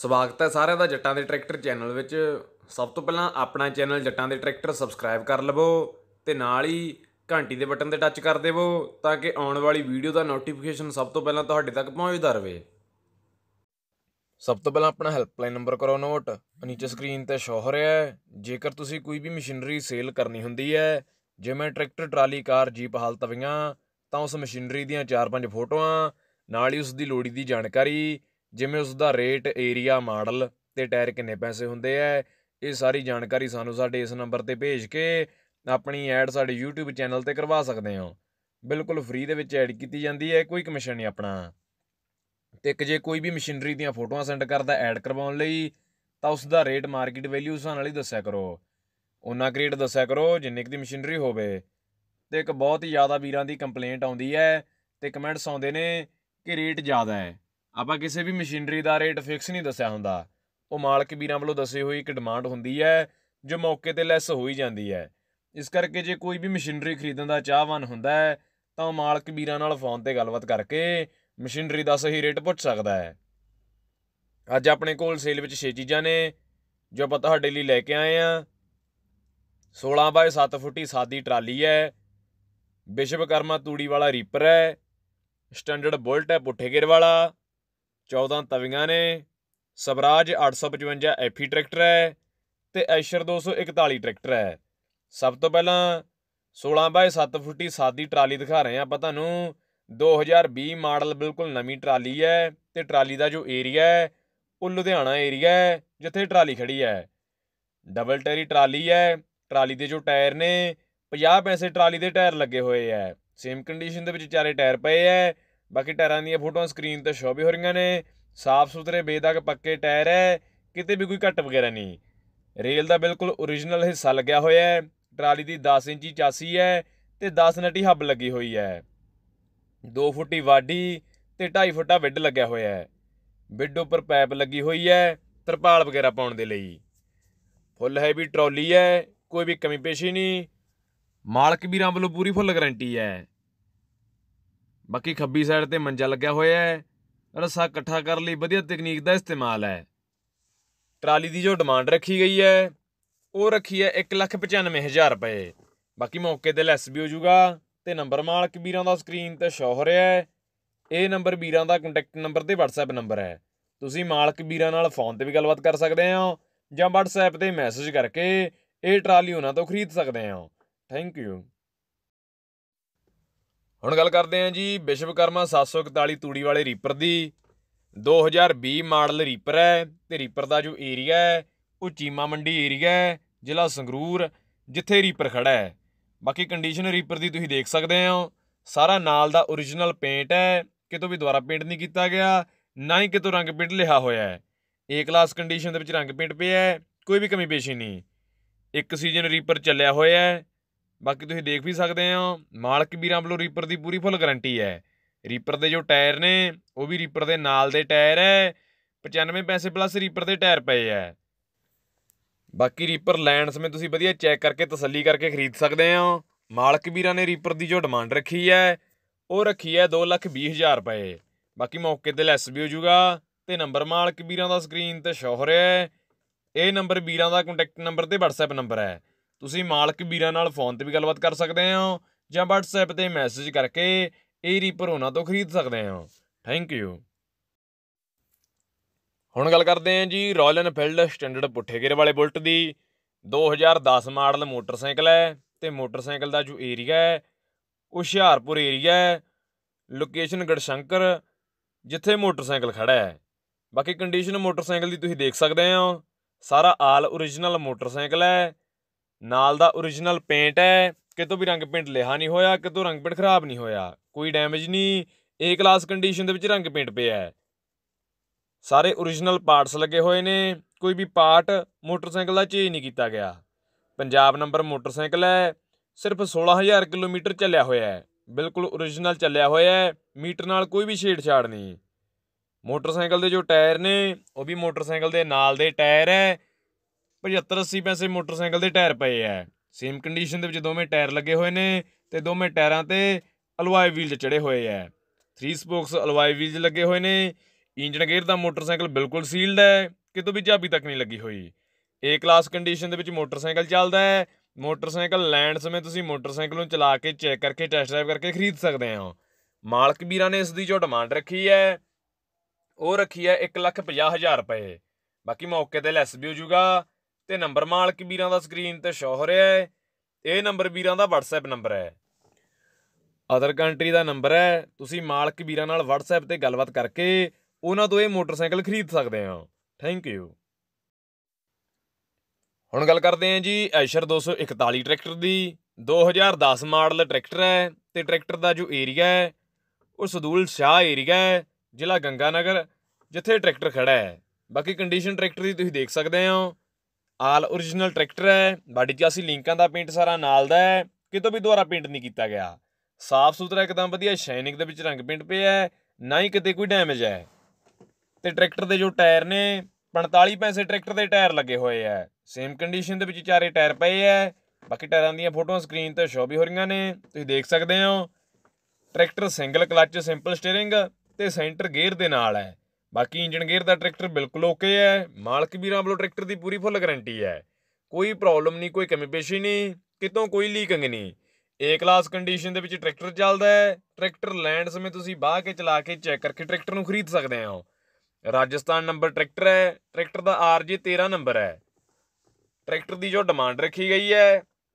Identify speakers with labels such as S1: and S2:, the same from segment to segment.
S1: ਸਵਾਗਤ ਹੈ ਸਾਰਿਆਂ ਦਾ ਜੱਟਾਂ ਦੇ ਟਰੈਕਟਰ ਚੈਨਲ ਵਿੱਚ ਸਭ ਤੋਂ ਪਹਿਲਾਂ ਆਪਣਾ ਚੈਨਲ ਜੱਟਾਂ ਦੇ ਟਰੈਕਟਰ ਸਬਸਕ੍ਰਾਈਬ ਕਰ ਲਵੋ ਤੇ ਨਾਲ ਹੀ ਘੰਟੀ ਦੇ ਬਟਨ ਤੇ ਟੱਚ ਕਰ ਦੇਵੋ ਤਾਂ ਕਿ ਆਉਣ ਵਾਲੀ ਵੀਡੀਓ ਦਾ ਨੋਟੀਫਿਕੇਸ਼ਨ ਸਭ ਤੋਂ ਪਹਿਲਾਂ ਤੁਹਾਡੇ ਤੱਕ ਪਹੁੰਚਦਾ ਰਹੇ ਸਭ ਤੋਂ ਪਹਿਲਾਂ ਆਪਣਾ ਹੈਲਪਲਾਈਨ ਨੰਬਰ ਕਰੋ ਨੋਟ ਨੀਚੇ ਸਕਰੀਨ ਤੇ ਸ਼ੋ ਹੋ ਰਿਹਾ ਹੈ ਜੇਕਰ ਤੁਸੀਂ ਕੋਈ ਵੀ ਮਸ਼ੀਨਰੀ ਸੇਲ ਕਰਨੀ ਹੁੰਦੀ ਹੈ ਜਿਵੇਂ ਟਰੈਕਟਰ ਟਰਾਲੀ ਕਾਰ ਜੀਪ ਹਾਲ ਤਵੀਆਂ ਤਾਂ ਉਸ ਮਸ਼ੀਨਰੀ ਦੀਆਂ 4-5 ਫੋਟੋਆਂ ਨਾਲ ਹੀ ਉਸ ਦੀ ਲੋੜੀ ਦੀ ਜਾਣਕਾਰੀ ਜਿਵੇਂ ਉਸ ਦਾ ਰੇਟ ਏਰੀਆ ਮਾਡਲ ਤੇ ਟਾਇਰ ਕਿੰਨੇ ਪੈਸੇ ਹੁੰਦੇ ਆ ਇਹ ਸਾਰੀ ਜਾਣਕਾਰੀ ਸਾਨੂੰ ਸਾਡੇ ਇਸ ਨੰਬਰ ਤੇ ਭੇਜ ਕੇ ਆਪਣੀ ਐਡ ਸਾਡੇ YouTube ਚੈਨਲ ਤੇ ਕਰਵਾ ਸਕਦੇ ਹੋ ਬਿਲਕੁਲ ਫ੍ਰੀ ਦੇ ਵਿੱਚ ਐਡ ਕੀਤੀ ਜਾਂਦੀ ਹੈ ਕੋਈ ਕਮਿਸ਼ਨ ਨਹੀਂ ਆਪਣਾ ਤੇ ਇੱਕ ਜੇ ਕੋਈ ਵੀ ਮਸ਼ੀਨਰੀ ਦੀਆਂ ਫੋਟੋਆਂ ਸੈਂਡ ਕਰਦਾ ਐਡ ਕਰਵਾਉਣ ਲਈ ਤਾਂ ਉਸ ਦਾ ਰੇਟ ਮਾਰਕੀਟ ਵੈਲਿਊ ਸਾਨੂੰ ਨਾਲ ਹੀ ਦੱਸਿਆ ਕਰੋ ਉਹਨਾਂ ਕ੍ਰੀਏਟ ਦੱਸਿਆ ਕਰੋ ਜਿੰਨੇ ਦੀ ਮਸ਼ੀਨਰੀ ਹੋਵੇ ਤੇ ਇੱਕ ਬਹੁਤ ਹੀ ਜ਼ਿਆਦਾ ਵੀਰਾਂ ਦੀ ਕੰਪਲੇਂਟ ਆਉਂਦੀ ਹੈ ਤੇ ਕਮੈਂਟਸ ਆਉਂਦੇ ਨੇ ਕਿ ਰੇਟ ਜ਼ਿਆਦਾ ਹੈ ਆਪਾਂ ਕਿਸੇ ਵੀ ਮਸ਼ੀਨਰੀ ਦਾ ਰੇਟ ਫਿਕਸ ਨਹੀਂ ਦੱਸਿਆ ਹੁੰਦਾ ਉਹ ਮਾਲਕ ਵੀਰਾਂ ਵੱਲੋਂ ਦੱਸੇ ਹੋਈ ਇੱਕ ਡਿਮਾਂਡ ਹੁੰਦੀ ਹੈ ਜੋ ਮੌਕੇ ਤੇ ਲੈਸ ਹੋਈ ਜਾਂਦੀ ਹੈ ਇਸ ਕਰਕੇ ਜੇ ਕੋਈ ਵੀ ਮਸ਼ੀਨਰੀ ਖਰੀਦਣ ਦਾ ਚਾਹਵਾਨ ਹੁੰਦਾ ਹੈ ਤਾਂ ਉਹ ਮਾਲਕ ਵੀਰਾਂ ਨਾਲ ਫੋਨ ਤੇ ਗੱਲਬਾਤ ਕਰਕੇ ਮਸ਼ੀਨਰੀ ਦਾ ਸਹੀ ਰੇਟ ਪੁੱਛ ਸਕਦਾ ਹੈ ਅੱਜ ਆਪਣੇ ਕੋਲ ਸੇਲ ਵਿੱਚ 6 ਚੀਜ਼ਾਂ ਨੇ ਜੋ ਆਪਾਂ ਤੁਹਾਡੇ ਲਈ ਲੈ ਕੇ ਆਏ ਆ 16 ਬਾਏ 7 ਫੁੱਟੀ ਸਾਦੀ ਟਰਾਲੀ ਹੈ ਵਿਸ਼ਵਕਰਮਾ ਤੂੜੀ ਵਾਲਾ ਰੀਪਰ ਹੈ ਸਟੈਂਡਰਡ ਬੁਲਟ ਹੈ ਪੁੱਠੇ ਗੇਰ ਵਾਲਾ 14 ਤਵੀਆਂ ਨੇ ਸਵਰਾਜ 855 ਐਫੀ ਟਰੈਕਟਰ ਹੈ ਤੇ ਐਸ਼ਰ 241 ਟਰੈਕਟਰ ਹੈ ਸਭ ਤੋਂ ਪਹਿਲਾਂ 16 ਬਾਏ 7 ਫੁੱਟੀ ਸਾਦੀ ਟਰਾਲੀ ਦਿਖਾ ਰਹੇ ਆ ਆਪਾਂ ਤੁਹਾਨੂੰ 2020 ਮਾਡਲ ਬਿਲਕੁਲ ਨਵੀਂ ਟਰਾਲੀ ਹੈ ਤੇ ਟਰਾਲੀ ਦਾ ਜੋ ਏਰੀਆ ਹੈ ਉਹ ਲੁਧਿਆਣਾ ਏਰੀਆ ਹੈ ਜਿੱਥੇ ਟਰਾਲੀ ਖੜੀ ਹੈ ਡਬਲ ਟੈਰੀ ਟਰਾਲੀ ਹੈ ਟਰਾਲੀ ਦੇ ਜੋ ਟਾਇਰ ਨੇ 50 ਪੈਸੇ ਟਰਾਲੀ ਦੇ ਟਾਇਰ ਲੱਗੇ ਹੋਏ ਆ ਸੇਮ ਕੰਡੀਸ਼ਨ ਦੇ ਵਿੱਚ ਚਾਰੇ ਟਾਇਰ ਪਏ ਆ ਬਾਕੀ ਟਾਇਰਾਂ ਦੀਆਂ ਫੋਟੋਆਂ ਸਕਰੀਨ ਤੇ ਸ਼ੋਅ ਵੀ ਹੋ ਰਹੀਆਂ ਨੇ ਸਾਫ਼ ਸੁਥਰੇ ਬੇਦਾਗ ਪੱਕੇ ਟਾਇਰ ਹੈ ਕਿਤੇ ਵੀ ਕੋਈ ਘੱਟ ਵਗੈਰਾ ਨਹੀਂ ਰੇਲ ਦਾ ਬਿਲਕੁਲ origignal ਹਿੱਸਾ ਲੱਗਿਆ ਹੋਇਆ ਹੈ ਟਰਾਲੀ ਦੀ 10 ਇੰਚੀ ਚਾਸੀ ਹੈ ਤੇ 10 ਨਟੀ ਹੱਬ ਲੱਗੀ ਹੋਈ ਹੈ 2 ਫੁੱਟੀ ਵਾਢੀ ਤੇ 2.5 ਫੁੱਟਾ ਵਿੱਡ ਲੱਗਿਆ ਹੋਇਆ ਹੈ ਵਿੱਡ ਉੱਪਰ ਪਾਈਪ ਲੱਗੀ ਹੋਈ ਹੈ ਤਰਪਾਲ ਵਗੈਰਾ ਪਾਉਣ ਦੇ ਲਈ ਫੁੱਲ ਹੈਵੀ ਟਰਾਲੀ ਹੈ ਕੋਈ ਵੀ ਕਮੀ ਪੇਸ਼ੀ ਨਹੀਂ ਮਾਲਕ ਵੀਰਾਂ ਵੱਲੋਂ ਪੂਰੀ ਫੁੱਲ ਗਾਰੰਟੀ ਹੈ ਬਾਕੀ ਖੱਬੀ ਸਾਈਡ ਤੇ ਮੰਜਾ ਲੱਗਿਆ ਹੋਇਆ ਹੈ ਰਸਾ ਇਕੱਠਾ ਕਰਨ ਲਈ ਵਧੀਆ ਤਕਨੀਕ ਦਾ ਇਸਤੇਮਾਲ ਹੈ ਟਰਾਲੀ ਦੀ ਜੋ ਡਿਮਾਂਡ ਰੱਖੀ ਗਈ ਹੈ ਉਹ ਰੱਖੀ ਹੈ 195000 ਰੁਪਏ ਬਾਕੀ ਮੌਕੇ ਤੇ ਲੈਸ ਵੀ ਹੋ ਜਾਊਗਾ ਤੇ ਨੰਬਰ ਮਾਲਕ ਵੀਰਾਂ ਦਾ ਸਕਰੀਨ ਤੇ ਸ਼ੋ ਹੋ ਰਿਹਾ ਹੈ ਇਹ ਨੰਬਰ ਵੀਰਾਂ ਦਾ ਕੰਟੈਕਟ ਨੰਬਰ ਤੇ WhatsApp ਨੰਬਰ ਹੈ ਤੁਸੀਂ ਮਾਲਕ ਵੀਰਾਂ ਨਾਲ ਫੋਨ ਤੇ ਵੀ ਗੱਲਬਾਤ ਕਰ ਸਕਦੇ ਹੋ ਜਾਂ WhatsApp ਤੇ ਮੈਸੇਜ ਕਰਕੇ ਇਹ ਟਰਾਲੀ ਉਹਨਾਂ ਤੋਂ ਖਰੀਦ ਸਕਦੇ ਹੋ ਥੈਂਕ ਯੂ ਹੁਣ ਗੱਲ ਕਰਦੇ ਹਾਂ ਜੀ ਵਿਸ਼ਵਕਰਮਾ 741 ਤੂੜੀ ਵਾਲੇ ਰੀਪਰ ਦੀ 2020 ਮਾਡਲ ਰੀਪਰ ਹੈ ਤੇ ਰੀਪਰ ਦਾ ਜੋ ਏਰੀਆ ਹੈ ਉਹ ਚੀਮਾ ਮੰਡੀ ਏਰੀਆ ਹੈ ਜ਼ਿਲ੍ਹਾ ਸੰਗਰੂਰ ਜਿੱਥੇ ਰੀਪਰ ਖੜਾ ਹੈ ਬਾਕੀ ਕੰਡੀਸ਼ਨ ਰੀਪਰ ਦੀ ਤੁਸੀਂ ਦੇਖ ਸਕਦੇ ਹੋ ਸਾਰਾ ਨਾਲ ਦਾ origignal ਪੇਂਟ ਹੈ ਕਿਤੋਂ ਵੀ ਦੁਬਾਰਾ ਪੇਂਟ ਨਹੀਂ ਕੀਤਾ ਗਿਆ ਨਾ ਹੀ ਕਿਤੋਂ ਰੰਗ ਪੇਂਟ ਲਿਆ ਹੋਇਆ ਹੈ ਏ ਕਲਾਸ ਕੰਡੀਸ਼ਨ ਦੇ ਵਿੱਚ ਰੰਗ ਪੇਂਟ ਪਿਆ ਹੈ ਕੋਈ ਵੀ ਕਮੀ ਪੇਸ਼ੀ ਨਹੀਂ ਇੱਕ ਸੀਜ਼ਨ ਰੀਪਰ ਚੱਲਿਆ ਹੋਇਆ ਹੈ ਬਾਕੀ ਤੁਸੀਂ ਦੇਖ ਵੀ ਸਕਦੇ ਆ ਮਾਲਕ ਵੀਰਾਂ ਵੱਲੋਂ ਰੀਪਰ ਦੀ ਪੂਰੀ ਫੁੱਲ ਗਾਰੰਟੀ ਹੈ ਰੀਪਰ ਦੇ ਜੋ ਟਾਇਰ ਨੇ ਉਹ ਵੀ ਰੀਪਰ ਦੇ ਨਾਲ ਦੇ ਟਾਇਰ ਹੈ 95 ਪੈਸੇ ਪਲੱਸ ਰੀਪਰ ਦੇ ਟਾਇਰ ਪਏ ਆ ਬਾਕੀ ਰੀਪਰ ਲੈਣ ਸਮੇਂ ਤੁਸੀਂ ਵਧੀਆ ਚੈੱਕ ਕਰਕੇ ਤਸੱਲੀ ਕਰਕੇ ਖਰੀਦ ਸਕਦੇ ਆ ਮਾਲਕ ਵੀਰਾਂ ਨੇ ਰੀਪਰ ਦੀ ਜੋ ਡਿਮਾਂਡ ਰੱਖੀ ਹੈ ਉਹ ਰੱਖੀ ਹੈ 2 ਲੱਖ 20 ਹਜ਼ਾਰ ਰੁਪਏ ਬਾਕੀ ਮੌਕੇ ਤੇ ਲੈਸ ਵੀ ਹੋ ਜਾਊਗਾ ਤੇ ਨੰਬਰ ਮਾਲਕ ਵੀਰਾਂ ਦਾ ਸਕਰੀਨ ਤੇ ਸ਼ੋਹ ਹੋ ਰਿਹਾ ਹੈ ਇਹ ਨੰਬਰ ਵੀਰਾਂ ਦਾ ਕੰਟੈਕਟ ਨੰਬਰ ਤੇ WhatsApp ਨੰਬਰ ਹੈ ਤੁਸੀਂ ਮਾਲਕ ਵੀਰਾਂ ਨਾਲ ਫੋਨ ਤੇ ਵੀ ਗੱਲਬਾਤ ਕਰ ਸਕਦੇ ਹੋ ਜਾਂ WhatsApp ਤੇ ਮੈਸੇਜ ਕਰਕੇ ਇਹ ਰੀਪਰ ਉਹਨਾਂ ਤੋਂ ਖਰੀਦ ਸਕਦੇ ਹੋ ਥੈਂਕ ਯੂ ਹੁਣ ਗੱਲ ਕਰਦੇ ਹਾਂ ਜੀ ਰਾਇਲ ਐਨਫੀਲਡ ਸਟੈਂਡਰਡ ਪੁੱਠੇ ਗੇਰ ਵਾਲੇ ਬੁਲਟ ਦੀ 2010 ਮਾਡਲ ਮੋਟਰਸਾਈਕਲ ਹੈ ਤੇ ਮੋਟਰਸਾਈਕਲ ਦਾ ਜੋ ਏਰੀਆ ਹੈ ਉਹ ਹੁਸ਼ਿਆਰਪੁਰ ਏਰੀਆ ਹੈ ਲੋਕੇਸ਼ਨ ਗੜਸ਼ੰਕਰ ਜਿੱਥੇ ਮੋਟਰਸਾਈਕਲ ਖੜਾ ਹੈ ਬਾਕੀ ਕੰਡੀਸ਼ਨ ਮੋਟਰਸਾਈਕਲ ਦੀ ਤੁਸੀਂ ਦੇਖ ਸਕਦੇ ਹੋ ਸਾਰਾ ਆਲ origignal ਮੋਟਰਸਾਈਕਲ ਹੈ ਨਾਲ ਦਾ origignal ਪੇਂਟ ਹੈ ਕਿਤੋਂ ਵੀ ਰੰਗ ਪੇਂਟ ਲਿਹਾ ਨਹੀਂ ਹੋਇਆ ਕਿਤੋਂ ਰੰਗ ਪੇਂਟ ਖਰਾਬ ਨਹੀਂ ਹੋਇਆ ਕੋਈ ਡੈਮੇਜ ਨਹੀਂ ਏ ਕਲਾਸ ਕੰਡੀਸ਼ਨ ਦੇ ਵਿੱਚ ਰੰਗ ਪੇਂਟ ਪਿਆ ਹੈ ਸਾਰੇ origignal ਪਾਰਟਸ ਲੱਗੇ ਹੋਏ ਨੇ ਕੋਈ ਵੀ ਪਾਰਟ ਮੋਟਰਸਾਈਕਲ ਦਾ ਚੇਂਜ ਨਹੀਂ ਕੀਤਾ ਗਿਆ ਪੰਜਾਬ ਨੰਬਰ ਮੋਟਰਸਾਈਕਲ ਹੈ ਸਿਰਫ 16000 ਕਿਲੋਮੀਟਰ ਚੱਲਿਆ ਹੋਇਆ ਹੈ ਬਿਲਕੁਲ origignal ਚੱਲਿਆ ਹੋਇਆ ਹੈ ਮੀਟਰ ਨਾਲ ਕੋਈ ਵੀ ਛੇੜਛਾੜ ਨਹੀਂ ਮੋਟਰਸਾਈਕਲ ਦੇ ਜੋ ਟਾਇਰ ਨੇ ਉਹ ਵੀ ਮੋਟਰਸਾਈਕਲ ਦੇ ਨਾਲ ਦੇ ਟਾਇਰ ਹੈ 75 80 ਪੈਸੇ ਮੋਟਰਸਾਈਕਲ ਦੇ ਟਾਇਰ ਪਏ ਆ ਸੇਮ ਕੰਡੀਸ਼ਨ ਦੇ ਵਿੱਚ ਦੋਵੇਂ ਟਾਇਰ ਲੱਗੇ ਹੋਏ ਨੇ ਤੇ ਦੋਵੇਂ ਟਾਇਰਾਂ ਤੇ ਅਲਵਾਈ ਵੀਲ ਚੜੇ ਹੋਏ ਆ 3 ਸਪੋਕਸ ਅਲਵਾਈ ਵੀਲ ਲੱਗੇ ਹੋਏ ਨੇ ਇੰਜਨ ਗੇਅਰ ਦਾ ਮੋਟਰਸਾਈਕਲ ਬਿਲਕੁਲ ਸੀਲਡ ਹੈ ਕਿਤੋਂ ਵੀ ਚਾਬੀ ਤੱਕ ਨਹੀਂ ਲੱਗੀ ਹੋਈ ਏ ਕਲਾਸ ਕੰਡੀਸ਼ਨ ਦੇ ਵਿੱਚ ਮੋਟਰਸਾਈਕਲ ਚੱਲਦਾ ਹੈ ਮੋਟਰਸਾਈਕਲ ਲੈਣ ਸਮੇਂ ਤੁਸੀਂ ਮੋਟਰਸਾਈਕਲ ਨੂੰ ਚਲਾ ਕੇ ਚੈੱਕ ਕਰਕੇ ਟੈਸਟ ਡਰਾਈਵ ਕਰਕੇ ਖਰੀਦ ਸਕਦੇ ਹੋ ਮਾਲਕ ਵੀਰਾਂ ਨੇ ਇਸ ਦੀ ਜੋ ਡਿਮਾਂਡ ਰੱਖੀ ਹੈ ਉਹ ਰੱਖੀ ਹੈ 1,50,000 ਰੁਪਏ ਬਾਕੀ ਮੌਕੇ ਤੇ ਲੈਸ ਵੀ ਹੋ ਜਾਊਗਾ ਤੇ ਨੰਬਰ ਮਾਲਕ ਵੀਰਾਂ ਦਾ ਸਕਰੀਨ ਤੇ ਸ਼ੋ ਹੋ ਰਿਹਾ ਹੈ ਇਹ ਨੰਬਰ ਵੀਰਾਂ ਦਾ WhatsApp ਨੰਬਰ ਹੈ ਅਦਰ ਕੰਟਰੀ ਦਾ ਨੰਬਰ ਹੈ ਤੁਸੀਂ ਮਾਲਕ ਵੀਰਾਂ ਨਾਲ WhatsApp ਤੇ ਗੱਲਬਾਤ ਕਰਕੇ ਉਹਨਾਂ ਤੋਂ ਇਹ ਮੋਟਰਸਾਈਕਲ ਖਰੀਦ ਸਕਦੇ ਹੋ ਥੈਂਕ ਯੂ ਹੁਣ ਗੱਲ ਕਰਦੇ ਹਾਂ ਜੀ ਐਸ਼ਰ 241 ਟਰੈਕਟਰ ਦੀ 2010 ਮਾਡਲ ਟਰੈਕਟਰ ਹੈ ਤੇ ਟਰੈਕਟਰ ਦਾ ਜੋ ਏਰੀਆ ਹੈ ਉਹ ਸਦੂਲ ਸ਼ਾਹ ਏਰੀਆ ਹੈ ਜ਼ਿਲ੍ਹਾ ਗੰਗਾਨਗਰ ਜਿੱਥੇ ਟਰੈਕਟਰ ਖੜਾ ਹੈ ਬਾਕੀ ਕੰਡੀਸ਼ਨ ਟਰੈਕਟਰ ਦੀ ਤੁਸੀਂ ਦੇਖ ਸਕਦੇ ਹੋ ਆਲ origignal ਟਰੈਕਟਰ ਹੈ ਬਾਡੀ 'ਚ ਅਸੀਂ ਲਿੰਕਾਂ ਦਾ ਪੇਂਟ ਸਾਰਾ ਨਾਲ ਦਾ ਹੈ ਕਿਤੋਂ ਵੀ ਦੁਬਾਰਾ ਪੇਂਟ ਨਹੀਂ ਕੀਤਾ ਗਿਆ ਸਾਫ਼ ਸੁਥਰਾ ਇੱਕਦਮ ਵਧੀਆ ਸ਼ਾਈਨਿੰਗ ਦੇ ਵਿੱਚ ਰੰਗ ਪੇਂਟ ਪਿਆ ਹੈ ਨਾ ਹੀ ਕਿਤੇ ਕੋਈ ਡੈਮੇਜ ਹੈ ਤੇ ਟਰੈਕਟਰ ਦੇ ਜੋ ਟਾਇਰ ਨੇ 45 ਪੈਸੇ ਟਰੈਕਟਰ ਦੇ ਟਾਇਰ ਲੱਗੇ ਹੋਏ ਐ ਸੇਮ ਕੰਡੀਸ਼ਨ ਦੇ ਵਿੱਚ ਚਾਰੇ ਟਾਇਰ ਪਏ ਐ ਬਾਕੀ ਟਾਇਰਾਂ ਦੀਆਂ ਫੋਟੋਆਂ ਸਕਰੀਨ ਤੇ ਸ਼ੋ ਵੀ ਹੋ ਰਹੀਆਂ ਨੇ ਤੁਸੀਂ ਦੇਖ ਸਕਦੇ ਹੋ tractor single clutch simple steering ਤੇ ਸੈਂਟਰ ਗੇਅਰ ਦੇ ਨਾਲ ਹੈ ਬਾਕੀ ਇੰਜਨ ਗੇਅਰ ਦਾ ਟਰੈਕਟਰ ਬਿਲਕੁਲ ਓਕੇ ਹੈ ਮਾਲਕ ਵੀਰਾਂ ਵੱਲੋਂ ਟਰੈਕਟਰ ਦੀ ਪੂਰੀ ਫੁੱਲ ਗਾਰੰਟੀ ਹੈ ਕੋਈ ਪ੍ਰੋਬਲਮ ਨਹੀਂ ਕੋਈ ਕਮੀ ਪੇਸ਼ੀ ਨਹੀਂ ਕਿਤੋਂ ਕੋਈ ਲੀਕਿੰਗ ਨਹੀਂ ਏ ਕਲਾਸ ਕੰਡੀਸ਼ਨ ਦੇ ਵਿੱਚ ਟਰੈਕਟਰ ਚੱਲਦਾ ਹੈ ਟਰੈਕਟਰ ਲੈਂਡ ਸਮੇਂ ਤੁਸੀਂ ਬਾਹ ਕੇ ਚਲਾ ਕੇ ਚੈੱਕ ਕਰਕੇ ਟਰੈਕਟਰ ਨੂੰ ਖਰੀਦ ਸਕਦੇ ਹੋ ਰਾਜਸਥਾਨ ਨੰਬਰ ਟਰੈਕਟਰ ਹੈ ਟਰੈਕਟਰ ਦਾ ਆਰ ਜੀ 13 ਨੰਬਰ ਹੈ ਟਰੈਕਟਰ ਦੀ ਜੋ ਡਿਮਾਂਡ ਰੱਖੀ ਗਈ ਹੈ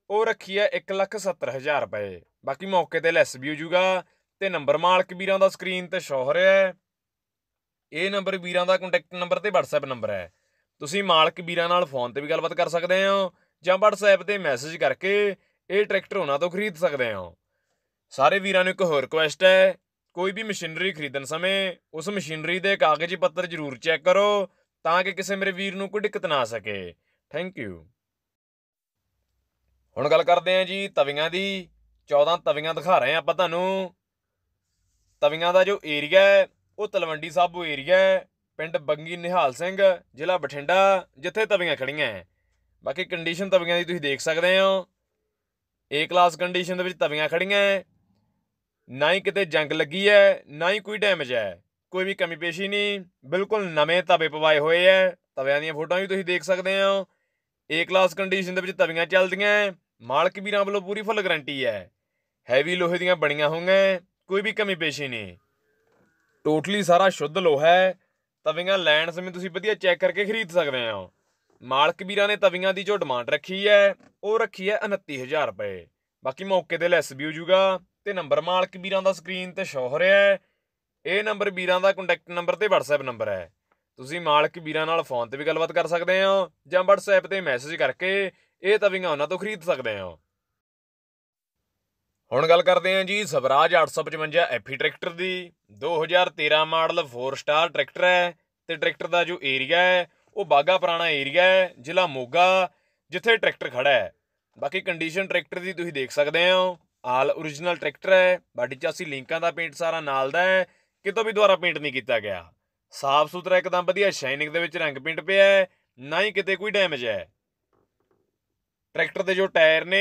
S1: ਉਹ ਰੱਖੀ ਹੈ 170000 ਰੁਪਏ ਬਾਕੀ ਮੌਕੇ ਤੇ ਲੈਸ ਵੀ ਹੋ ਜਾਊਗਾ ਤੇ ਨੰਬਰ ਮਾਲਕ ਵੀਰਾਂ ਦਾ ਸਕਰੀਨ ਤੇ ਸ਼ੋਅ ਹੋ ਰਿਹਾ ਹੈ ਇਹ ਨੰਬਰ ਵੀਰਾਂ ਦਾ ਕੰਟੈਕਟ ਨੰਬਰ ਤੇ WhatsApp ਨੰਬਰ ਹੈ ਤੁਸੀਂ ਮਾਲਕ ਵੀਰਾਂ ਨਾਲ ਫੋਨ ਤੇ ਵੀ ਗੱਲਬਾਤ ਕਰ ਸਕਦੇ ਹੋ ਜਾਂ WhatsApp ਤੇ ਮੈਸੇਜ ਕਰਕੇ ਇਹ ਟਰੈਕਟਰ ਉਹਨਾਂ ਤੋਂ ਖਰੀਦ ਸਕਦੇ ਹੋ ਸਾਰੇ ਵੀਰਾਂ ਨੂੰ ਇੱਕ ਹੋਰ ਰਿਕੁਐਸਟ ਹੈ ਕੋਈ ਵੀ ਮਸ਼ੀਨਰੀ ਖਰੀਦਣ ਸਮੇਂ ਉਸ ਮਸ਼ੀਨਰੀ ਦੇ ਕਾਗਜ਼ੀ ਪੱਤਰ ਜ਼ਰੂਰ ਚੈੱਕ ਕਰੋ ਤਾਂ ਕਿ ਕਿਸੇ ਮੇਰੇ ਵੀਰ ਨੂੰ ਕੋਈ ਦਿੱਕਤ ਨਾ ਆ ਸਕੇ ਥੈਂਕ ਯੂ ਹੁਣ ਗੱਲ ਕਰਦੇ ਹਾਂ ਜੀ ਤਵੀਆਂ ਦੀ 14 ਤਵੀਆਂ ਦਿਖਾ ਰਹੇ ਆ ਆਪਾਂ ਤੁਹਾਨੂੰ ਤਵੀਆਂ ਦਾ ਜੋ ਏਰੀਆ ਹੈ ਉਹ ਤਲਵੰਡੀ ਸਾਬੋ ਏਰੀਆ ਹੈ ਪਿੰਡ ਬੰਗੀ ਨਿਹਾਲ ਸਿੰਘ ਜ਼ਿਲ੍ਹਾ ਬਠਿੰਡਾ ਜਿੱਥੇ ਤਵੀਆਂ ਖੜੀਆਂ ਹੈ ਬਾਕੀ ਕੰਡੀਸ਼ਨ ਤਵੀਆਂ ਦੀ ਤੁਸੀਂ ਦੇਖ ਸਕਦੇ ਹੋ ਏ ਕਲਾਸ ਕੰਡੀਸ਼ਨ ਦੇ ਵਿੱਚ ਤਵੀਆਂ ਖੜੀਆਂ ਹੈ ਨਾ ਹੀ ਕਿਤੇ ਜੰਗ ਲੱਗੀ ਹੈ ਨਾ ਹੀ ਕੋਈ ਡੈਮੇਜ ਹੈ ਕੋਈ ਵੀ ਕਮੀ ਪੇਸ਼ੀ ਨਹੀਂ ਬਿਲਕੁਲ ਨਵੇਂ ਤਵੇ ਪਵਾਏ ਹੋਏ ਹੈ ਤਵਿਆਂ ਦੀਆਂ ਫੋਟੋਆਂ ਵੀ ਤੁਸੀਂ ਦੇਖ ਸਕਦੇ ਹੋ ਏ ਕਲਾਸ ਕੰਡੀਸ਼ਨ ਦੇ ਵਿੱਚ ਤਵੀਆਂ ਚੱਲਦੀਆਂ ਮਾਲਕ ਵੀਰਾਂ ਵੱਲੋਂ ਪੂਰੀ ਫੁੱਲ ਗਾਰੰਟੀ ਹੈ ਹੈਵੀ ਲੋਹੇ ਦੀਆਂ ਬਣੀਆਂ ਹੋਈਆਂ ਕੋਈ ਵੀ ਕਮੀ ਪੇਸ਼ੀ ਨਹੀਂ ਟੋਟਲੀ ਸਾਰਾ ਸ਼ੁੱਧ ਲੋਹਾ ਹੈ ਤਵੀਆਂ ਲੈਣ ਸਮੇਂ ਤੁਸੀਂ ਵਧੀਆ ਚੈੱਕ ਕਰਕੇ ਖਰੀਦ ਸਕਦੇ ਆ ਮਾਲਕ ਵੀਰਾਂ ਨੇ ਤਵੀਆਂ ਦੀ ਜੋ ਡਿਮਾਂਡ ਰੱਖੀ ਹੈ ਉਹ ਰੱਖੀ ਹੈ 29000 ਰੁਪਏ ਬਾਕੀ ਮੌਕੇ ਤੇ ਲੈਸ ਵੀ ਹੋ ਜਾਊਗਾ ਤੇ ਨੰਬਰ ਮਾਲਕ ਵੀਰਾਂ ਦਾ ਸਕਰੀਨ ਤੇ ਸ਼ੋ ਹੋ ਰਿਹਾ ਹੈ ਇਹ ਨੰਬਰ ਵੀਰਾਂ ਦਾ ਕੰਟੈਕਟ ਨੰਬਰ ਤੇ WhatsApp ਨੰਬਰ ਹੈ ਤੁਸੀਂ ਮਾਲਕ ਵੀਰਾਂ ਨਾਲ ਫੋਨ ਤੇ ਵੀ ਗੱਲਬਾਤ ਕਰ ਸਕਦੇ ਹੋ ਜਾਂ WhatsApp ਤੇ ਮੈਸੇਜ ਕਰਕੇ ਇਹ ਤਵੀਆਂ ਉਹਨਾਂ ਤੋਂ ਖਰੀਦ ਸਕਦੇ ਹੋ ਹੁਣ ਗੱਲ ਕਰਦੇ ਹਾਂ ਜੀ ਸਵਰਾਜ 855 ਐਫੀ ਟਰੈਕਟਰ ਦੀ 2013 ਮਾਡਲ 4 ਸਟਾਰ ਟਰੈਕਟਰ ਹੈ ਤੇ ਟਰੈਕਟਰ ਦਾ ਜੋ ਏਰੀਆ ਹੈ ਉਹ ਬਾਗਾ ਪੁਰਾਣਾ ਏਰੀਆ ਹੈ ਜ਼ਿਲ੍ਹਾ ਮੋਗਾ ਜਿੱਥੇ ਟਰੈਕਟਰ ਖੜਾ ਹੈ ਬਾਕੀ ਕੰਡੀਸ਼ਨ ਟਰੈਕਟਰ ਦੀ ਤੁਸੀਂ ਦੇਖ ਸਕਦੇ ਹੋ ਆਲ origignal ਟਰੈਕਟਰ ਹੈ ਬਾਡੀ ਚਾਸੀ ਲਿੰਕਾਂ ਦਾ ਪੇਂਟ ਸਾਰਾ ਨਾਲ ਦਾ ਹੈ ਕਿਤੋਂ ਵੀ ਦੁਬਾਰਾ ਪੇਂਟ ਨਹੀਂ ਕੀਤਾ ਗਿਆ ਸਾਫ਼ ਸੁਥਰਾ ਇੱਕਦਮ ਵਧੀਆ ਸ਼ਾਈਨਿੰਗ ਦੇ ਵਿੱਚ ਰੰਗ ਪੇਂਟ ਪਿਆ ਹੈ ਨਾ ਹੀ ਕਿਤੇ ਕੋਈ ਡੈਮੇਜ ਹੈ ਟਰੈਕਟਰ ਦੇ ਜੋ ਟਾਇਰ ਨੇ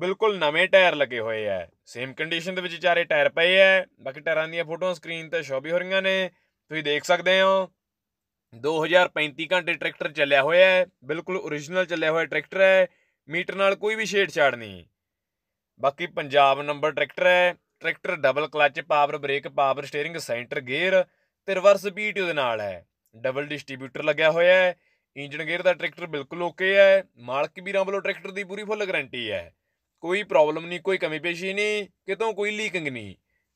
S1: ਬਿਲਕੁਲ ਨਵੇਂ ਟਾਇਰ ਲੱਗੇ ਹੋਏ ਆ ਸੇਮ ਕੰਡੀਸ਼ਨ ਦੇ ਵਿੱਚ ਚਾਰੇ ਟਾਇਰ ਪਏ ਆ ਬਾਕੀ ਟਾਇਰਾਂ ਦੀਆਂ ਫੋਟੋਆਂ ਸਕਰੀਨ ਤੇ ਸ਼ੋ ਵੀ ਹੋ ਰਹੀਆਂ ਨੇ ਤੁਸੀਂ ਦੇਖ ਸਕਦੇ ਹੋ 2035 ਘੰਟੇ ਟਰੈਕਟਰ ਚੱਲਿਆ ਹੋਇਆ ਹੈ ਬਿਲਕੁਲ origignal ਚੱਲਿਆ ਹੋਇਆ ਟਰੈਕਟਰ ਹੈ ਮੀਟਰ ਨਾਲ ਕੋਈ ਵੀ ਛਾੜ ਨਹੀਂ ਬਾਕੀ ਪੰਜਾਬ ਨੰਬਰ ਟਰੈਕਟਰ ਹੈ tractor double clutch power brake power steering centre gear ਤੇ ਰਿਵਰਸ ਪੀਟੀਓ ਦੇ ਨਾਲ ਹੈ ਡਬਲ ਡਿਸਟ੍ਰੀਬਿਊਟਰ ਲੱਗਿਆ ਹੋਇਆ ਹੈ ਇੰਜਨ ਗੇਅਰ ਦਾ ਟਰੈਕਟਰ ਬਿਲਕੁਲ ਓਕੇ ਹੈ ਮਾਲਕ ਵੀਰਾਂ ਵੱਲੋਂ ਟਰੈਕਟਰ ਦੀ ਪੂਰੀ ਫੁੱਲ ਗਾਰੰਟੀ ਹੈ ਕੋਈ ਪ੍ਰੋਬਲਮ ਨਹੀਂ ਕੋਈ ਕਮੀ ਪੇਸ਼ੀ ਨਹੀਂ ਕਿਤੋਂ ਕੋਈ ਲੀਕਿੰਗ ਨਹੀਂ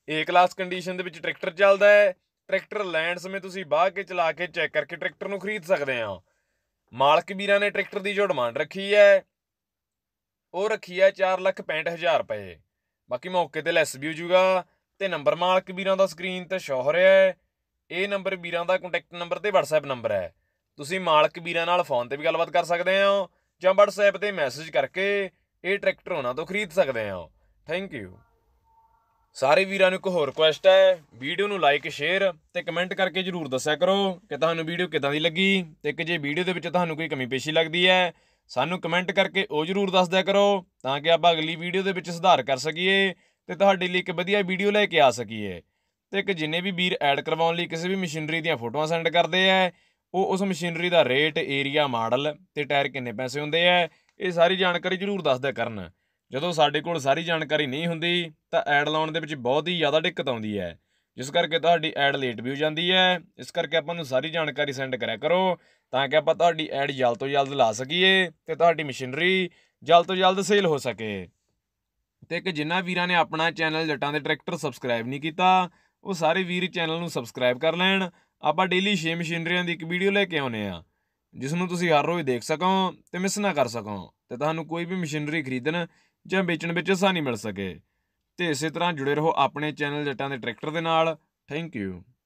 S1: ਏ ਕਲਾਸ ਕੰਡੀਸ਼ਨ ਦੇ ਵਿੱਚ ਟਰੈਕਟਰ ਚੱਲਦਾ ਹੈ ਟਰੈਕਟਰ ਲੈਂਡ ਸਮੇਂ ਤੁਸੀਂ ਬਾਹ ਕੇ ਚਲਾ ਕੇ ਚੈੱਕ ਕਰਕੇ ਟਰੈਕਟਰ ਨੂੰ ਖਰੀਦ ਸਕਦੇ ਆ ਮਾਲਕ ਵੀਰਾਂ ਨੇ ਟਰੈਕਟਰ ਦੀ ਜੋ ਡਿਮਾਂਡ ਰੱਖੀ ਹੈ ਉਹ ਰੱਖੀ ਹੈ 465000 ਰੁਪਏ ਬਾਕੀ ਮੌਕੇ ਤੇ ਲੈਸ ਵੀ ਹੋ ਜਾਊਗਾ ਤੇ ਨੰਬਰ ਮਾਲਕ ਵੀਰਾਂ ਦਾ ਸਕਰੀਨ ਤੇ ਸ਼ੋਅ ਹੋ ਰਿਹਾ ਹੈ ਇਹ ਨੰਬਰ ਵੀਰਾਂ ਦਾ ਕੰਟੈਕਟ ਨੰਬਰ ਤੇ WhatsApp ਨੰਬਰ ਹੈ ਤੁਸੀਂ ਮਾਲਕ ਵੀਰਾਂ ਨਾਲ ਫੋਨ ਤੇ ਵੀ ਗੱਲਬਾਤ ਕਰ ਸਕਦੇ ਹੋ ਜਾਂ WhatsApp ਤੇ ਮੈਸੇਜ ਕਰਕੇ ਇਹ ਟਰੈਕਟਰ ਉਹਨਾਂ ਤੋਂ ਖਰੀਦ ਸਕਦੇ ਹੋ ਥੈਂਕ ਯੂ ਸਾਰੇ ਵੀਰਾਂ ਨੂੰ ਇੱਕ ਹੋਰ ਰਿਕੁਐਸਟ ਹੈ ਵੀਡੀਓ ਨੂੰ ਲਾਈਕ ਸ਼ੇਅਰ ਤੇ ਕਮੈਂਟ ਕਰਕੇ ਜਰੂਰ ਦੱਸਿਆ ਕਰੋ ਕਿ ਤੁਹਾਨੂੰ ਵੀਡੀਓ ਕਿਦਾਂ ਦੀ ਲੱਗੀ ਤੇ ਕਿ ਜੇ ਵੀਡੀਓ ਦੇ ਵਿੱਚ ਤੁਹਾਨੂੰ ਕੋਈ ਕਮੀ ਪੇਸ਼ੀ ਲੱਗਦੀ ਹੈ ਸਾਨੂੰ ਕਮੈਂਟ ਕਰਕੇ ਉਹ ਜਰੂਰ ਦੱਸ ਦਿਆ ਕਰੋ ਤਾਂ ਕਿ ਆਪਾਂ ਅਗਲੀ ਵੀਡੀਓ ਦੇ ਵਿੱਚ ਸੁਧਾਰ ਕਰ ਸਕੀਏ ਤੇ ਤੁਹਾਡੇ ਲਈ ਇੱਕ ਵਧੀਆ ਵੀਡੀਓ ਲੈ ਕੇ ਆ ਸਕੀਏ ਤੇ ਕਿ ਜਿੰਨੇ ਵੀ ਵੀਰ ਐਡ ਕਰਵਾਉਣ ਲਈ ਕਿਸੇ ਵੀ ਮਸ਼ੀਨਰੀ ਦੀਆਂ ਫੋਟੋਆਂ ਸੈਂਡ ਕਰਦੇ ਆ ਉਹ ਉਸ ਮਸ਼ੀਨਰੀ ਦਾ ਰੇਟ ਏਰੀਆ ਮਾਡਲ ਤੇ ਟਾਇਰ ਕਿੰਨੇ ਪੈਸੇ ਹੁੰਦੇ ਆ ਇਹ ਸਾਰੀ ਜਾਣਕਾਰੀ ਜ਼ਰੂਰ ਦੱਸਦਿਆ ਕਰਨ ਜਦੋਂ ਸਾਡੇ ਕੋਲ ਸਾਰੀ ਜਾਣਕਾਰੀ ਨਹੀਂ ਹੁੰਦੀ ਤਾਂ ਐਡ ਲਾਉਣ ਦੇ ਵਿੱਚ ਬਹੁਤ ਹੀ ਜ਼ਿਆਦਾ ਦਿੱਕਤ ਆਉਂਦੀ ਹੈ ਜਿਸ ਕਰਕੇ ਤੁਹਾਡੀ ਐਡ ਲੇਟ ਵੀ ਹੋ ਜਾਂਦੀ ਹੈ ਇਸ ਕਰਕੇ ਆਪਾਂ ਨੂੰ ਸਾਰੀ ਜਾਣਕਾਰੀ ਸੈਂਡ ਕਰਿਆ ਕਰੋ ਤਾਂ ਕਿ ਆਪਾਂ ਤੁਹਾਡੀ ਐਡ ਜਲਦ ਤੋਂ ਜਲਦ ਲਾ ਸਕੀਏ ਤੇ ਤੁਹਾਡੀ ਮਸ਼ੀਨਰੀ ਜਲਦ ਤੋਂ ਜਲਦ ਸੇਲ ਹੋ ਸਕੇ ਤੇ ਕਿ ਜਿਨ੍ਹਾਂ ਵੀਰਾਂ ਨੇ ਆਪਣਾ ਚੈਨਲ ਜੱਟਾਂ ਦੇ ਟਰੈਕਟਰ ਸਬਸਕ੍ਰਾਈਬ ਨਹੀਂ ਕੀਤਾ ਉਹ ਸਾਰੇ ਵੀਰ ਚੈਨਲ ਨੂੰ ਸਬਸਕ੍ਰਾਈਬ ਕਰ ਲੈਣ ਆਪਾਂ ਡੇਲੀ 6 ਮਸ਼ੀਨਰੀਆਂ ਦੀ ਇੱਕ ਵੀਡੀਓ ਲੈ ਕੇ ਆਉਨੇ ਆ ਜਿਸ ਨੂੰ ਤੁਸੀਂ ਹਰ ਰੋਜ਼ ਦੇਖ ਸਕੋ ਤੇ ਮਿਸ ਨਾ ਕਰ ਸਕੋ ਤੇ ਤੁਹਾਨੂੰ ਕੋਈ ਵੀ ਮਸ਼ੀਨਰੀ ਖਰੀਦਣ ਜਾਂ ਵੇਚਣ ਵਿੱਚ ਆਸਾਨੀ ਮਿਲ ਸਕੇ ਤੇ ਇਸੇ ਤਰ੍ਹਾਂ ਜੁੜੇ ਰਹੋ ਆਪਣੇ ਚੈਨਲ ਜੱਟਾਂ ਦੇ ਟਰੈਕਟਰ ਦੇ ਨਾਲ ਥੈਂਕ ਯੂ